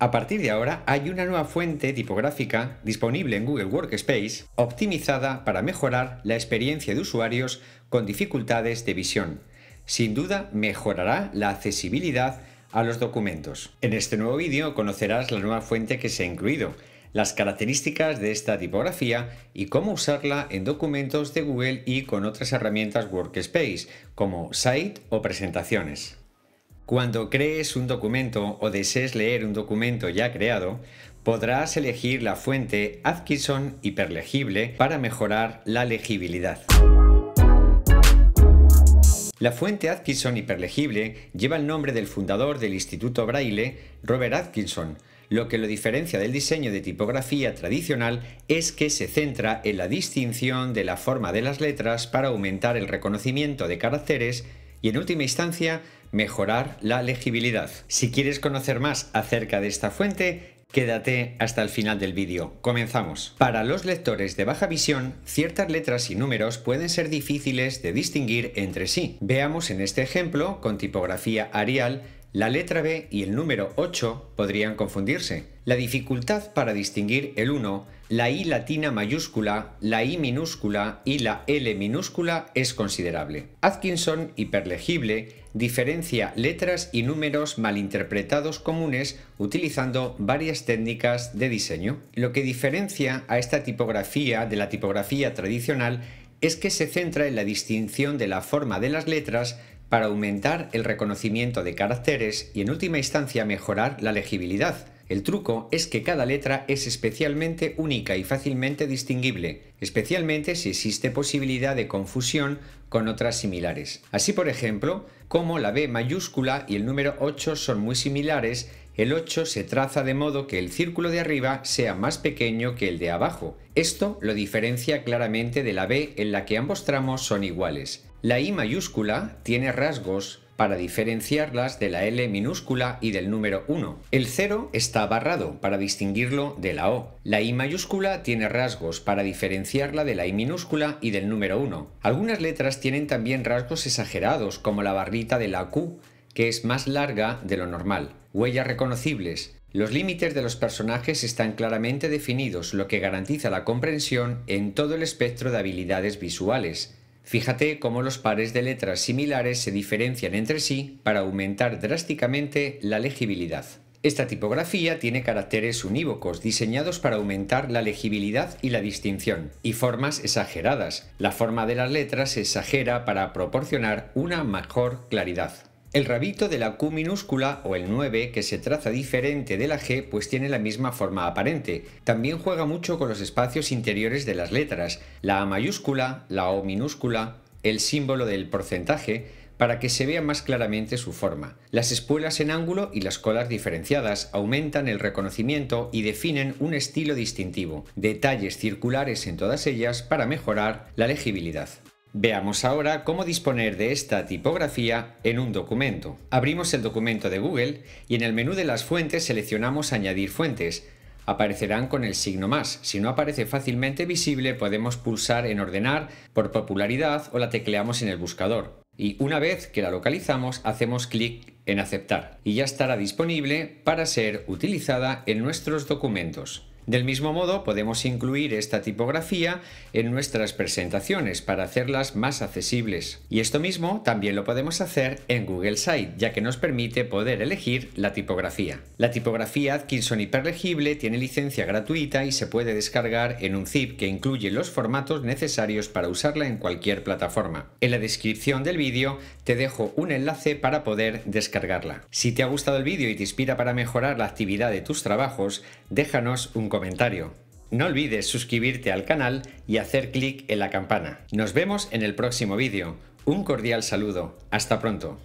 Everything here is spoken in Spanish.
A partir de ahora hay una nueva fuente tipográfica disponible en Google Workspace optimizada para mejorar la experiencia de usuarios con dificultades de visión. Sin duda mejorará la accesibilidad a los documentos. En este nuevo vídeo conocerás la nueva fuente que se ha incluido, las características de esta tipografía y cómo usarla en documentos de Google y con otras herramientas Workspace como Site o presentaciones. Cuando crees un documento o desees leer un documento ya creado, podrás elegir la fuente Atkinson hiperlegible para mejorar la legibilidad. La fuente Atkinson hiperlegible lleva el nombre del fundador del Instituto Braille, Robert Atkinson. Lo que lo diferencia del diseño de tipografía tradicional es que se centra en la distinción de la forma de las letras para aumentar el reconocimiento de caracteres y en última instancia mejorar la legibilidad. Si quieres conocer más acerca de esta fuente, Quédate hasta el final del vídeo. Comenzamos. Para los lectores de baja visión, ciertas letras y números pueden ser difíciles de distinguir entre sí. Veamos en este ejemplo, con tipografía Arial, la letra B y el número 8 podrían confundirse. La dificultad para distinguir el 1, la I latina mayúscula, la I minúscula y la L minúscula es considerable. Atkinson, hiperlegible, diferencia letras y números malinterpretados comunes utilizando varias técnicas de diseño. Lo que diferencia a esta tipografía de la tipografía tradicional es que se centra en la distinción de la forma de las letras para aumentar el reconocimiento de caracteres y en última instancia mejorar la legibilidad. El truco es que cada letra es especialmente única y fácilmente distinguible, especialmente si existe posibilidad de confusión con otras similares. Así, por ejemplo, como la B mayúscula y el número 8 son muy similares, el 8 se traza de modo que el círculo de arriba sea más pequeño que el de abajo. Esto lo diferencia claramente de la B en la que ambos tramos son iguales. La I mayúscula tiene rasgos para diferenciarlas de la L minúscula y del número 1. El 0 está barrado para distinguirlo de la O. La I mayúscula tiene rasgos para diferenciarla de la I minúscula y del número 1. Algunas letras tienen también rasgos exagerados, como la barrita de la Q, que es más larga de lo normal. Huellas reconocibles. Los límites de los personajes están claramente definidos, lo que garantiza la comprensión en todo el espectro de habilidades visuales Fíjate cómo los pares de letras similares se diferencian entre sí para aumentar drásticamente la legibilidad. Esta tipografía tiene caracteres unívocos diseñados para aumentar la legibilidad y la distinción, y formas exageradas. La forma de las letras se exagera para proporcionar una mejor claridad. El rabito de la Q minúscula o el 9, que se traza diferente de la G, pues tiene la misma forma aparente. También juega mucho con los espacios interiores de las letras, la A mayúscula, la O minúscula, el símbolo del porcentaje, para que se vea más claramente su forma. Las espuelas en ángulo y las colas diferenciadas aumentan el reconocimiento y definen un estilo distintivo, detalles circulares en todas ellas para mejorar la legibilidad. Veamos ahora cómo disponer de esta tipografía en un documento. Abrimos el documento de Google y en el menú de las fuentes seleccionamos Añadir fuentes. Aparecerán con el signo más. Si no aparece fácilmente visible podemos pulsar en Ordenar por popularidad o la tecleamos en el buscador. Y una vez que la localizamos hacemos clic en Aceptar y ya estará disponible para ser utilizada en nuestros documentos. Del mismo modo, podemos incluir esta tipografía en nuestras presentaciones para hacerlas más accesibles. Y esto mismo también lo podemos hacer en Google Site, ya que nos permite poder elegir la tipografía. La tipografía Atkinson hiperlegible tiene licencia gratuita y se puede descargar en un zip que incluye los formatos necesarios para usarla en cualquier plataforma. En la descripción del vídeo te dejo un enlace para poder descargarla. Si te ha gustado el vídeo y te inspira para mejorar la actividad de tus trabajos, déjanos un comentario. No olvides suscribirte al canal y hacer clic en la campana. Nos vemos en el próximo vídeo. Un cordial saludo. Hasta pronto.